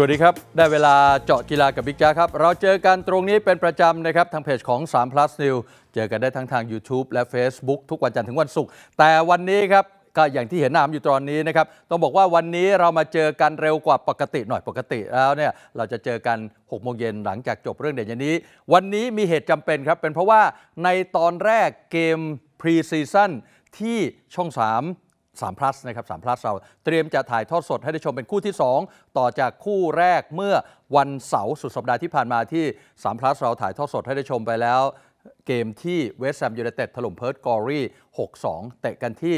สวัสดีครับ ได้เวลาเจาะกีฬากับบิ๊กจ้าครับ เราเจอกันตรงนี้เป็นประจำนะครับทางเพจของ3 plus new เจอกันได้ทั้งทาง YouTube และ Facebook ทุกวันจันทร์ถึงวันศุกร์แต่วันนี้ครับ ก็อย่างที่เห็นนามอยู่ตอนนี้นะครับ ต้องบอกว่าวันนี้เรามาเจอกันเร็วกว่าปกติหน่อยปกติแล้วเนี่ยเราจะเจอกัน6โมงเย็นหลังจากจบเรื่องเด่นอย่างนี้ วันนี้มีเหตุจำเป็นครับเป็นเพราะว่าในตอนแรกเกมพรีซีซั่นที่ช่อง3 3 plus นะครับ3 plus เราเตรียมจะถ่ายทอดสด ให้ได้ชมเป็นคู่ที่ 2 ต่อจากคู่แรกเมื่อวันเสาร์สุดสัปดาห์ที่ผ่านมาที่3 plus เราถ่ายทอดสดให้ได้ชมไปแล้ว เกมที่เวสต์แฮมยูไนเต็ดถล่มเพิร์ตกอรี่6-2เตะกันที่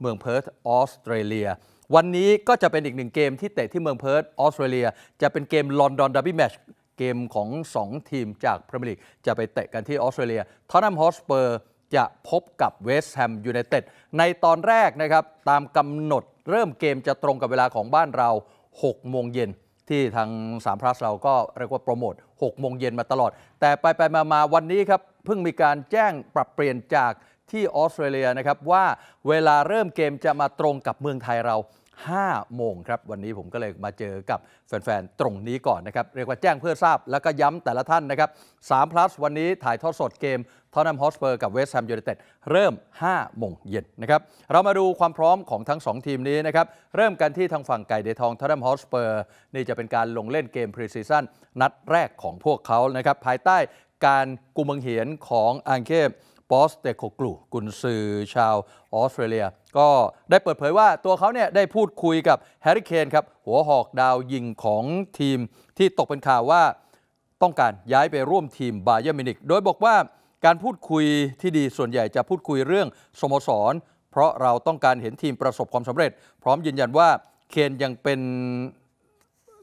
เมืองเพิร์ตออสเตรเลียวันนี้ก็จะเป็นอีกหนึ่งเกมที่เตะที่เมืองเพิร์ตออสเตรเลียจะเป็นเกมลอนดอนดับบี้แมชเกมของ 2 ทีมจากพรีเมียร์ลีกจะไปเตะกันที่ออสเตรเลียทอตแนมฮอสเปอร์จะพบกับเวสต์แฮมยูไนเต็ดในตอนแรกนะครับ ตามกำหนดเริ่มเกมจะตรงกับเวลาของบ้านเรา 6 โมงเย็น ที่ทางสามพลัสเราก็เรียกว่าโปรโมท6โมงเย็นมาตลอด แต่ไปไปมามาวันนี้ครับเพิ่งมีการแจ้งปรับเปลี่ยนจากที่ออสเตรเลียนะครับ ว่าเวลาเริ่มเกมจะมาตรงกับเมืองไทยเรา5โมงครับ วันนี้ผมก็เลยมาเจอกับแฟนๆตรงนี้ก่อนนะครับ เรียกว่าแจ้งเพื่อทราบแล้วก็ย้ำแต่ละท่านนะครับ3 plus วันนี้ถ่ายทอดสดเกมทอนัมฮอสเปอร์กับเวสต์แฮมยูไนเต็ดเริ่ม5โมงเย็นนะครับ เรามาดูความพร้อมของทั้ง 2 ทีมนี้นะครับ เริ่มกันที่ทางฝั่งไก่เดทองทอนัมฮอสเปอร์นี่จะเป็นการลงเล่นเกมพรีซีซั่นนัดแรกของพวกเขานะครับภายใต้การกุมเงเหียนของอังเคปบอสเตโคกลูกุนซือชาวออสเตรเลีย ก็ได้เปิดเผยว่าตัวเขาเนี่ยได้พูดคุยกับแฮร์รี่เคนครับหัวหอกดาวยิงของทีม ที่ตกเป็นข่าวว่าต้องการย้ายไปร่วมทีมบาเยอร์มินิกโดยบอกว่าการพูดคุยที่ดีส่วนใหญ่จะพูดคุยเรื่องสโมสร เพราะเราต้องการเห็นทีมประสบความสำเร็จ พร้อมยืนยันว่าเคนยังเป็น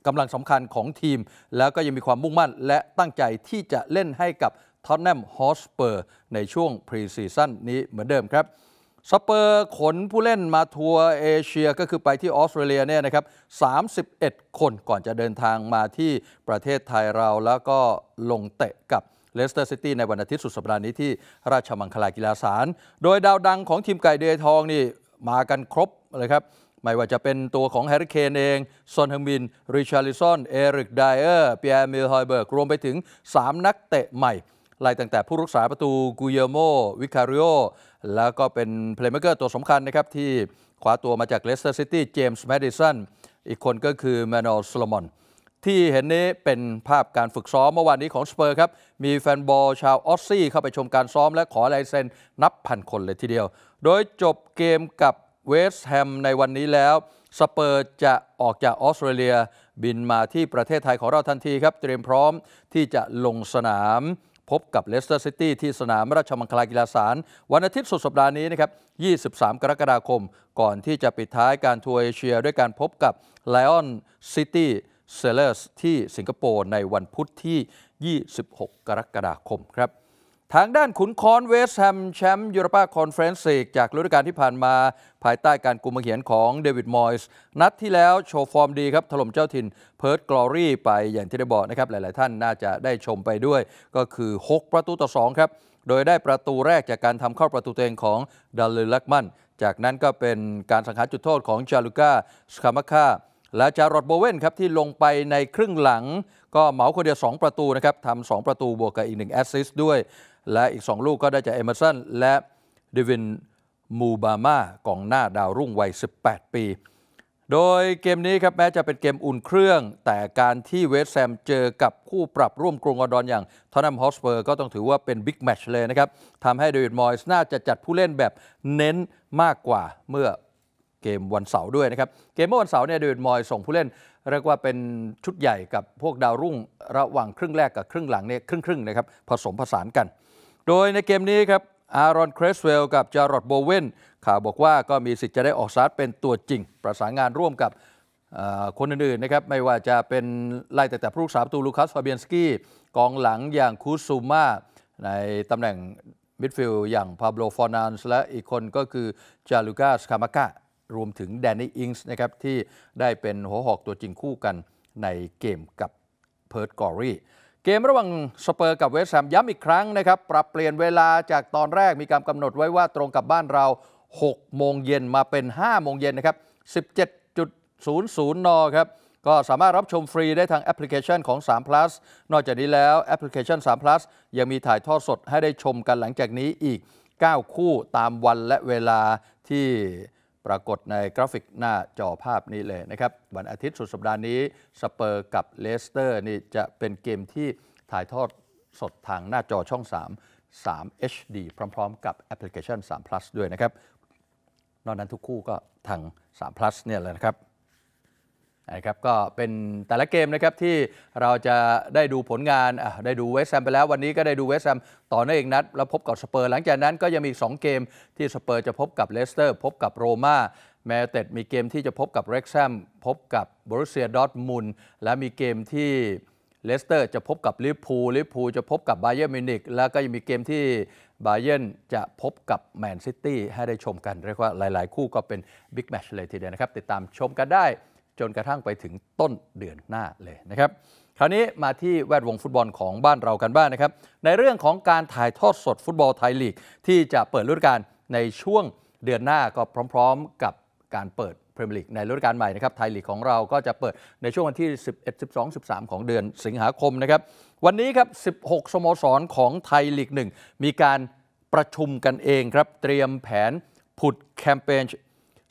กำลังสำคัญของทีม แล้วก็ยังมีความมุ่งมั่น และตั้งใจที่จะเล่นให้กับท็อตแนมฮอสเปอร์ในช่วงพรีซีซั่นนี้เหมือนเดิมครับ สเปอร์ขนผู้เล่นมาทัวร์เอเชียก็คือไปที่ออสเตรเลียเนี่ยนะครับ 31 คนก่อนจะเดินทางมาที่ประเทศไทยเราแล้วก็ลงเตะกับเลสเตอร์ซิตี้ในวันอาทิตย์สุดสัปดาห์นี้ที่ราชมังคลากีฬาสารโดยดาวดังของทีมไก่เดยทองนี่มากันครบเลยครับ ไม่ว่าจะเป็นตัวของแฮร์รี่เคนเองซอนังมิน ริชาร์ลิสอนเอริกไดเออร์เปียร์มิลฮอยเบิร์กรวมไปถึง 3 นักเตะใหม่ไล่ตั้งแต่ผู้รักษาประตูกูเยโมวิคาริโอแล้วก็เป็นเพลย์เมเกอร์ตัวสำคัญนะครับ ที่คว้าตัวมาจากเลสเตอร์ซิตี้เจมส์แมดิสันอีกคนก็คือแมนอลสโลมอนที่เห็นนี้เป็นภาพการฝึกซ้อมเมื่อวานนี้ของสเปอร์ครับมีแฟนบอลชาวออสซี่เข้าไปชมการซ้อมและขอลายเซ็นนับพันคนเลยทีเดียว โดยจบเกมกับเวสต์แฮมในวันนี้แล้วสเปอร์จะออกจากออสเตรเลียบินมาที่ประเทศไทยของเราทันทีครับเตรียมพร้อมที่จะลงสนามพบกับเลสเตอร์ซิตี้ที่สนามราชมังคลากีฬาสถานวันอาทิตย์สุดสัปดาห์นี้นะครับ23 กรกฎาคม ก่อนที่จะปิดท้ายการทัวร์เอเชียด้วยการพบกับอนซิตี้เซเลอร์สที่สิงคโปร์ในวันพุธที่ 26 กรกฎาคมครับทางด้านขุนคอนเวสแฮมแชมป์ยูโรปาคอนเฟรนซ์ลีกจากฤดูกาลที่ผ่านมาภายใต้การกุมเขียนของเดวิดมอยส์นัดที่แล้วโชว์ฟอร์มดีครับถล่มเจ้าถิ่นเพิร์ตกลอรี่ไปอย่างที่ได้บอกนะครับ หลาย ๆ ท่านน่าจะได้ชมไปด้วย ก็คือ 6 ประตูต่อ2ครับ โดยได้ประตูแรกจากการทำเข้าประตูตัวเองของดัลลลักมันจากนั้นก็เป็นการสังหารจุดโทษของจาลูกาสคามาคาและจารอดโบเวนครับที่ลงไปในครึ่งหลังก็เหมาคนเดียว2ประตูนะครับทำ2ประตูบวกกับอีก1แอสซิสต์ด้วยและอีก 2 ลูกก็ได้จากเอเมอร์สันและเดวินมูบามากองหน้าดาวรุ่ง วัย 18 ปี โดยเกมนี้ครับแม้จะเป็นเกมอุ่นเครื่อง แต่การที่เวสแซมเจอกับคู่ปรับร่วมกรุงออนดอนอย่างทอนัมฮอสเปอร์ก็ต้องถือว่าเป็นบิ๊กแมชเลยนะครับทำให้เดวิดมอยส์น่าจะจัดผู้เล่นแบบเน้นมากกว่าเมื่อเกมวันเสาร์ด้วยนะครับ เกมเมื่อวันเสาร์เนี่ยเดวิดมอยส่งผู้เล่นเรียกว่าเป็นชุดใหญ่กับพวกดาวรุ่งระหว่างครึ่งแรกกับครึ่งหลังเนี่ยครึ่งๆนะครับผสมผสานกันโดยในเกมนี้ครับอารอนเครสเวล กับจารอดโบเวนข่าวบอกว่าก็มีสิทธิ์จะได้ออกสตาร์ทเป็นตัวจริงประสานงานร่วมกับคนอื่นๆนะครับไม่ว่าจะเป็นไล่แต่แต่ผู้รักษาประตูลูคัสฟาเบียนสกี้กองหลังอย่างคูซูมาในตำแหน่งมิดฟิลด์อย่างพาโบลฟอร์นันส์และอีกคนก็คือจาลูกาสคามากะรวมถึงแดนนี่อิงส์นะครับที่ได้เป็นหัวหอกตัวจริงคู่กันในเกมกับเพิร์ตกอรีเกมระหว่างสเปอร์กับเวสแฮมย้ำอีกครั้งนะครับ ปรับเปลี่ยนเวลาจากตอนแรกมีการกำหนดไว้ว่าตรงกับบ้านเรา 6 โมงเย็นมาเป็น 5 โมงเย็นนะครับ 17.00นครับ ก็สามารถรับชมฟรีได้ทางแอปพลิเคชันของ3 plus นอกจากนี้แล้วแอปพลิเคชัน3 plus ยังมีถ่ายทอดสดให้ได้ชมกันหลังจากนี้อีก 9 คู่ตามวันและเวลาที่ปรากฏในกราฟิกหน้าจอภาพนี้เลยนะครับวันอาทิตย์สุดสัปดาห์นี้สเปอร์กับเลสเตอร์นี่จะเป็นเกมที่ถ่ายทอดสดทางหน้าจอช่อง 3 3 HD พร้อมๆกับแอปพลิเคชัน3 Plus ด้วยนะครับ นอกนั้นทุกคู่ก็ทาง3 Plus เนี่ยแหละนะครับนะครับก็เป็นแต่ละเกมนะครับที่เราจะได้ดูผลงานได้ดูเวสต์แฮมไปแล้ว วันนี้ก็ได้ดูเวสต์แฮมต่อเนื่องนัดแล้วพบกับสเปอร์ หลังจากนั้นก็ยังมีอ2เกมที่สเปอร์จะพบกับเลสเตอร์พบกับโรมาแมตเต็ดมีเกมที่จะพบกับเร็กซัมพบกับบรูเซียดอทมุนและมีเกมที่เลสเตอร์จะพบกับลิพูลิพูจะพบกับไบเยอร์มินิกแล้วก็ยังมีเกมที่บาเยอร์จะพบกับแมนซิตี้ให้ได้ชมกันเรียกว่าหลาย ๆ คู่ก็เป็นบิ๊กแมชเลยทีเดียวนะครับติดตามชมกันได้จนกระทั่งไปถึงต้นเดือนหน้าเลยนะครับคราวนี้มาที่แวดวงฟุตบอลของบ้านเรากันบ้างนะครับ ในเรื่องของการถ่ายทอดสดฟุตบอลไทยลีกที่จะเปิดฤดูกาลในช่วงเดือนหน้าก็พร้อม ๆกับการเปิดพรีเมียร์ลีกในฤดูกาลใหม่นะครับ ไทยลีกของเราก็จะเปิดในช่วงวันที่ 11 12 13 ของเดือนสิงหาคมนะครับ วันนี้ครับ 16 สโมสรของไทยลีก1 มีการประชุมกันเองครับเตรียมแผนผุดแคมเปญ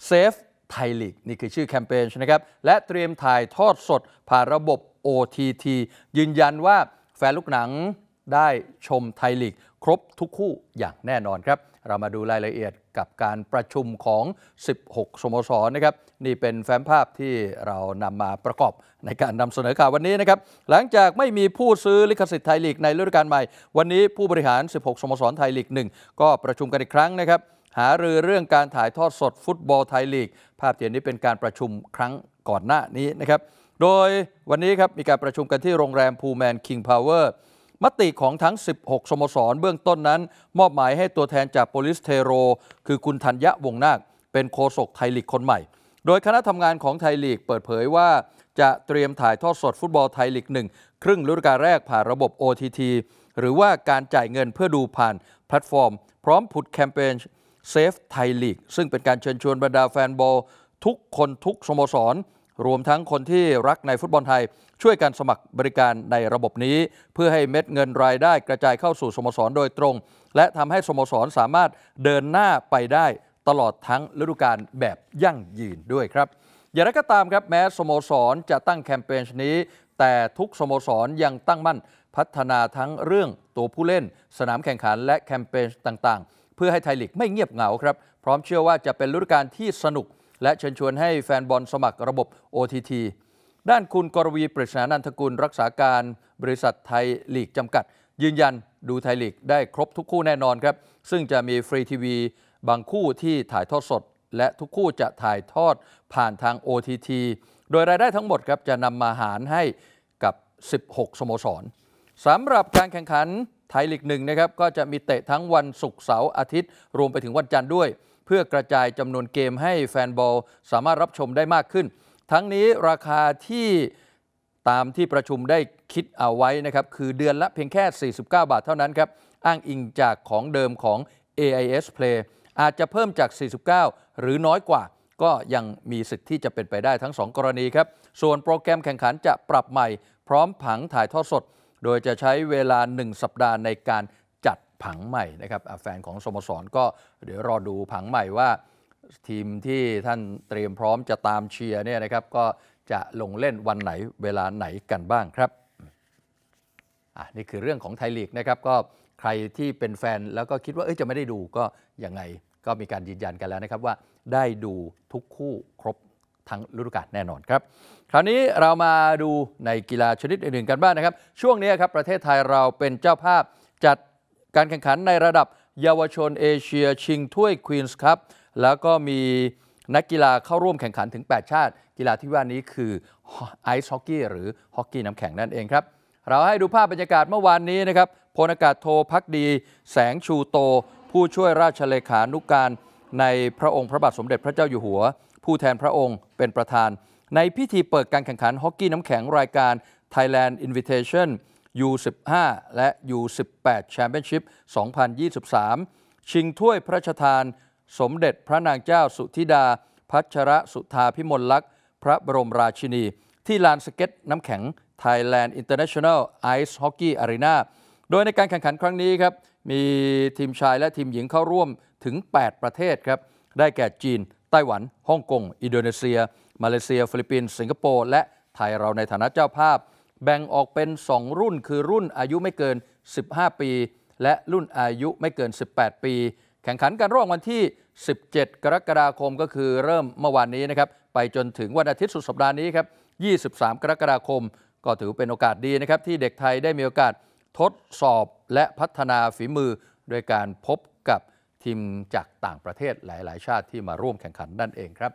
เซฟไทยลีกนี่คือชื่อแคมเปญนะครับ และเตรียมถ่ายทอดสดผ่านระบบ OTT ยืนยันว่าแฟนลูกหนังได้ชมไทยลีกครบทุกคู่อย่างแน่นอนครับ เรามาดูรายละเอียดกับการประชุมของ 16สโมสรนะครับ นี่เป็นแฟ้มภาพที่เรานำมาประกอบในการนำเสนอข่าววันนี้นะครับ หลังจากไม่มีผู้ซื้อลิขสิทธิ์ไทยลีกในฤดูกาลใหม่ วันนี้ผู้บริหาร 16สโมสรไทยลีก1ก็ประชุมกันอีกครั้งนะครับหารือเรื่องการถ่ายทอดสดฟุตบอลไทยลีก ภาพเย็นนี้เป็นการประชุมครั้งก่อนหน้านี้นะครับ โดยวันนี้ครับ มีการประชุมกันที่โรงแรมพูแมนคิงพาวเวอร์ มติของทั้ง 16สโมสรเบื้องต้นนั้น มอบหมายให้ตัวแทนจากโปลิสเทโร คือคุณธัญญะวงนาค เป็นโฆษกไทยลีกคนใหม่ โดยคณะทำงานของไทยลีก เปิดเผยว่าจะเตรียมถ่ายทอดสดฟุตบอลไทยลีกหนึ่งครึ่งฤดูกาลแรกผ่านระบบ OTT หรือว่าการจ่ายเงินเพื่อดูผ่านแพลตฟอร์ม พร้อมผุดแคมเปญเซฟไทยลีกซึ่งเป็นการเชิญชวนบรรดาแฟนบอลทุกคนทุกสโมสร รวมทั้งคนที่รักในฟุตบอลไทยช่วยการสมัครบริการในระบบนี้ เพื่อให้เม็ดเงินรายได้กระจายเข้าสู่สโมสรโดยตรง และทำให้สโมสรสามารถเดินหน้าไปได้ตลอดทั้งฤดูกาลแบบยั่งยืนด้วยครับ อย่างไรก็ตามครับแม้สโมสรจะตั้งแคมเปญนี้ แต่ทุกสโมสรยังตั้งมั่นพัฒนาทั้งเรื่องตัวผู้เล่น สนามแข่งขันและแคมเปญต่างๆเพื่อให้ไทยลีกไม่เงียบเหงาครับ พร้อมเชื่อว่าจะเป็นฤดูกาลที่สนุก และเชิญชวนให้แฟนบอลสมัครระบบ OTT ด้านคุณกรวีปริศนานันทกุลรักษาการบริษัทไทยลีกจำกัด ยืนยันดูไทยลีกได้ครบทุกคู่แน่นอนครับ ซึ่งจะมีฟรีทีวีบางคู่ที่ถ่ายทอดสด และทุกคู่จะถ่ายทอดผ่านทาง OTT โดยรายได้ทั้งหมดครับจะนำมาหารให้กับ 16 สโมสรสำหรับการแข่งขันไทยลีกหนึ่งนะครับ ก็จะมีเตะทั้งวันศุกร์เสาร์อาทิตย์ รวมไปถึงวันจันทร์ด้วย เพื่อกระจายจำนวนเกมให้แฟนบอลสามารถรับชมได้มากขึ้น ทั้งนี้ราคาที่ตามที่ประชุมได้คิดเอาไว้นะครับ คือเดือนละเพียงแค่ 49 บาทเท่านั้นครับ อ้างอิงจากของเดิมของ AIS Play อาจจะเพิ่มจาก 49 หรือน้อยกว่าก็ยังมีสิทธิ์ที่จะเป็นไปได้ทั้ง 2 กรณีครับส่วนโปรแกรมแข่งขันจะปรับใหม่ พร้อมผังถ่ายทอดสดโดยจะใช้เวลา 1 สัปดาห์ในการจัดผังใหม่นะครับแฟนของสโมสรก็เดี๋ยวรอดูผังใหม่ว่าทีมที่ท่านเตรียมพร้อมจะตามเชียร์เนี่ยนะครับก็จะลงเล่นวันไหนเวลาไหนกันบ้างครับอ่ะนี่คือเรื่องของไทยลีกนะครับก็ใครที่เป็นแฟนแล้วก็คิดว่าเอ้ยจะไม่ได้ดูก็ยังไง ก็มีการยืนยันกันแล้วนะครับว่าได้ดูทุกคู่ครบทั้งฤดูกาลแน่นอนครับ คราวนี้เรามาดูในกีฬาชนิดอื่นๆ กันบ้างนะครับ ช่วงนี้ครับประเทศไทยเราเป็นเจ้าภาพจัดการแข่งขันในระดับเยาวชนเอเชียชิงถ้วยควีนส์ครับ แล้วก็มีนักกีฬาเข้าร่วมแข่งขันถึง 8 ชาติกีฬาที่ว่านี้คือไอซ์ฮอกกี้หรือฮอกกี้น้ำแข็งนั่นเองครับ เราให้ดูภาพบรรยากาศเมื่อวานนี้นะครับพลอากาศโทพักดี แสงชูโต ผู้ช่วยราชเลขานุกการในพระองค์พระบาทสมเด็จพระเจ้าอยู่หัวผู้แทนพระองค์เป็นประธาน ในพิธีเปิดการแข่งขันฮอกกี้น้ำแข็งรายการ Thailand Invitation U15 และ U18 Championship 2023 ชิงถ้วยพระราชทานสมเด็จพระนางเจ้าสุธิดา พัชรสุธาพิมลลักษณ์ พระบรมราชินี ที่ลานสเก็ตน้ำแข็ง Thailand International Ice Hockey Arena โดยในการแข่งขันครั้งนี้ครับมีทีมชายและทีมหญิงเข้าร่วมถึง 8 ประเทศครับได้แก่จีนไต้หวัน ฮ่องกง อินโดนีเซีย มาเลเซีย ฟิลิปปินส์ สิงคโปร์ และไทยเราในฐานะเจ้าภาพ แบ่งออกเป็น 2 รุ่น คือรุ่นอายุไม่เกิน 15 ปี และรุ่นอายุไม่เกิน 18 ปี แข่งขันกันระวงวันที่ 17 กรกฎาคมก็คือเริ่มเมื่อวานนี้นะครับ ไปจนถึงวันอาทิตย์สุดสัปดาห์นี้ครับ 23 กรกฎาคม ก็ถือเป็นโอกาสดีนะครับที่เด็กไทยได้มีโอกาสทดสอบและพัฒนาฝีมือโดยการพบกับทีมจากต่างประเทศหลาย ๆ ชาติที่มาร่วมแข่งขันนั่นเองครับ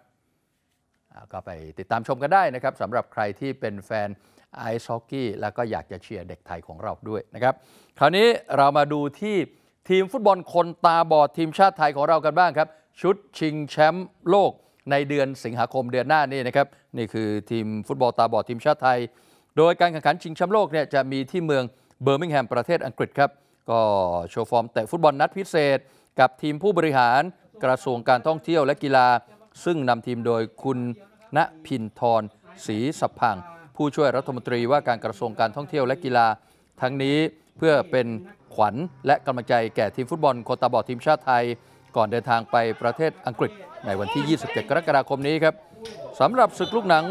ก็ไปติดตามชมกันได้นะครับสำหรับใครที่เป็นแฟนไอซ์ฮอกกี้แล้วก็อยากจะเชียร์เด็กไทยของเราด้วยนะครับ คราวนี้เรามาดูที่ทีมฟุตบอลคนตาบอดทีมชาติไทยของเรากันบ้างครับชุดชิงแชมป์โลกในเดือนสิงหาคมเดือนหน้านี่นะครับ นี่คือทีมฟุตบอลตาบอดทีมชาติไทย โดยการแข่งขันชิงแชมป์โลกเนี่ยจะมีที่เมืองเบอร์มิงแฮมประเทศอังกฤษครับ ก็โชว์ฟอร์มเตะฟุตบอลนัดพิเศษกับทีมผู้บริหารกระทรวงการท่องเที่ยวและกีฬา ซึ่งนำทีมโดยคุณณพินทรศรีสัพพังผู้ช่วยรัฐมนตรีว่าการกระทรวงการท่องเที่ยวและกีฬา ทั้งนี้เพื่อเป็นขวัญ และกำลังใจแก่ทีมฟุตบอลโคตาบอดทีมชาติไทยก่อนเดินทางไปประเทศอังกฤษ ในวันที่ 27 กรกฎาคมนี้ครับสำหรับศึกลูกหนัง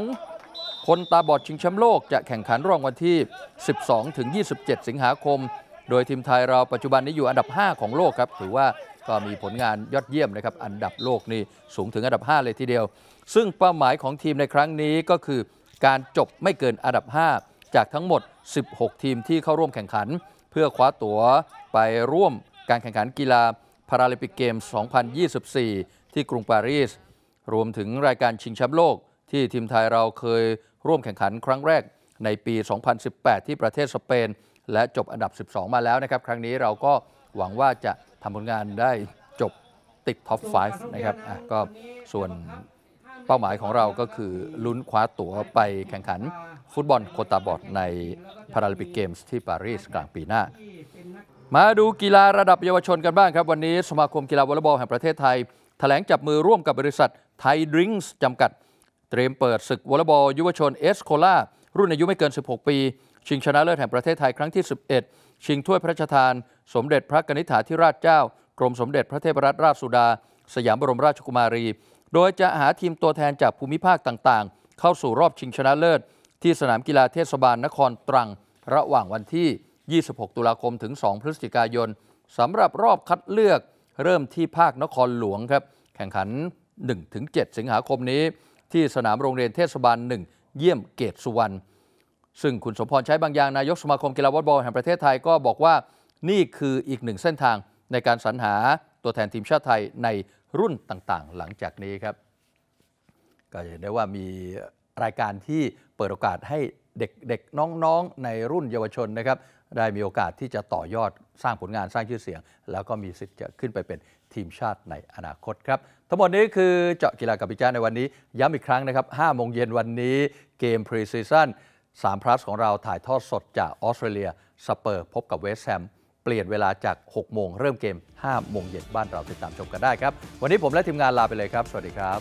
คนตาบอดชิงแชมป์โลกจะแข่งขันรองวันที่ 12-27 สิงหาคม โดยทีมไทยเราปัจจุบันนี้อยู่อันดับ 5 ของโลกครับถือว่าก็มีผลงานยอดเยี่ยมนะครับ อันดับโลกนี่สูงถึงอันดับ 5 เลยทีเดียว ซึ่งเป้าหมายของทีมในครั้งนี้ก็คือ การจบไม่เกินอันดับ 5 จากทั้งหมด 16 ทีมที่เข้าร่วมแข่งขัน เพื่อคว้าตั๋วไปร่วมการแข่งขันกีฬาพาราลิมปิกเกม 2024 ที่กรุงปารีส รวมถึงรายการชิงแชมป์โลก ที่ทีมไทยเราเคยร่วมแข่งขันครั้งแรกในปี 2018 ที่ประเทศสเปน และจบอันดับ 12 มาแล้วนะครับครั้งนี้เราก็หวังว่าจะทำผลงานได้จบติดท็อป 5 นะครับก็ส่วนเป้าหมายของเราก็คือลุ้นคว้าตั๋วไปแข่งขันฟุตบอลโคตาบอดในพาราลิมปิกเกมส์ที่ปารีสกลางปีหน้า มาดูกีฬาระดับเยาวชนกันบ้างครับ วันนี้สมาคมกีฬาวอลเลย์บอลแห่งประเทศไทยแถลงจับมือร่วมกับบริษัทไทยดริงส์จำกัดเตรียมเปิดศึกวอลเลย์บอลเยาวชนเอสโคลารุ่นอายุไม่เกิน 16 ปี ชิงชนะเลิศแห่งประเทศไทย ครั้งที่ 11ชิงถ้วยพระราชทาน สมเด็จพระกนิษฐาธิราชเจ้ากรมสมเด็จพระเทพรัตนราชสุดา สยามบรมราชกุมารี โดยจะหาทีมตัวแทนจากภูมิภาคต่างๆ เข้าสู่รอบชิงชนะเลิศ ที่สนามกีฬาเทศบาลนครตรัง ระหว่างวันที่ 26 ตุลาคมถึง 2 พฤศจิกายน สำหรับรอบคัดเลือก เริ่มที่ภาคนครหลวงครับแข่งขัน 1-7 สิงหาคมนี้ที่สนามโรงเรียนเทศบาล 1 เยี่ยมเกตสุวรรณซึ่งคุณสมพรใช้บางอย่างนายกสมาคมกีฬาวอลบอลแห่งประเทศไทยก็บอกว่านี่คืออีกหนึ่งเส้นทางในการสรรหาตัวแทนทีมชาติไทยในรุ่นต่างๆ หลังจากนี้ครับ ก็เห็นได้ว่ามีรายการที่เปิดโอกาสให้เด็ก ๆ น้องๆในรุ่นเยาวชนนะครับ ได้มีโอกาสที่จะต่อยอดสร้างผลงานสร้างชื่อเสียง แล้วก็มีสิทธิ์จะขึ้นไปเป็นทีมชาติในอนาคตครับทั้งหมดนี้คือเจาะกีฬากับพิจารในวันนี้ ย้ำอีกครั้งนะครับ5โมงเย็นวันนี้ เกมพรีซีซั่น3พลัสของเราถ่ายทอดสดจากออสเตรเลียสเปอร์พบกับเวสแฮมเปลี่ยนเวลาจาก 6 โมง เริ่มเกม5โมงเย็นบ้านเราติดตามชมกันได้ครับ วันนี้ผมและทีมงานลาไปเลยครับ สวัสดีครับ